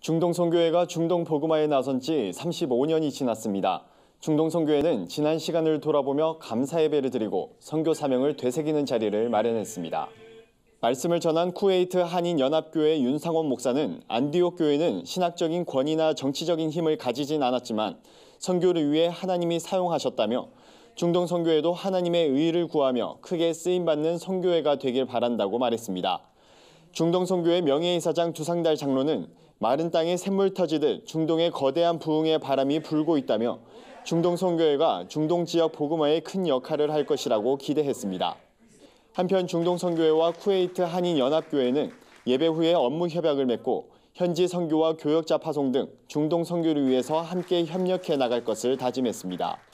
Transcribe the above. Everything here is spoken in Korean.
중동 선교회가 중동 보그마에 나선 지 35년이 지났습니다. 중동 선교회는 지난 시간을 돌아보며 감사 의배를 드리고 선교 사명을 되새기는 자리를 마련했습니다. 말씀을 전한 쿠웨이트 한인 연합교회 윤상원 목사는 안디옥 교회는 신학적인 권위나 정치적인 힘을 가지진 않았지만 선교를 위해 하나님이 사용하셨다며 중동 선교회도 하나님의 의 의를 구하며 크게 쓰임 받는 선교회가 되길 바란다고 말했습니다. 중동선교회 명예이사장 두상달 장로는 마른 땅에 샘물 터지듯 중동의 거대한 부흥의 바람이 불고 있다며 중동선교회가 중동 지역 복음화에 큰 역할을 할 것이라고 기대했습니다. 한편 중동선교회와 쿠웨이트 한인연합교회는 예배 후에 업무 협약을 맺고 현지 선교와 교역자 파송 등 중동 선교를 위해서 함께 협력해 나갈 것을 다짐했습니다.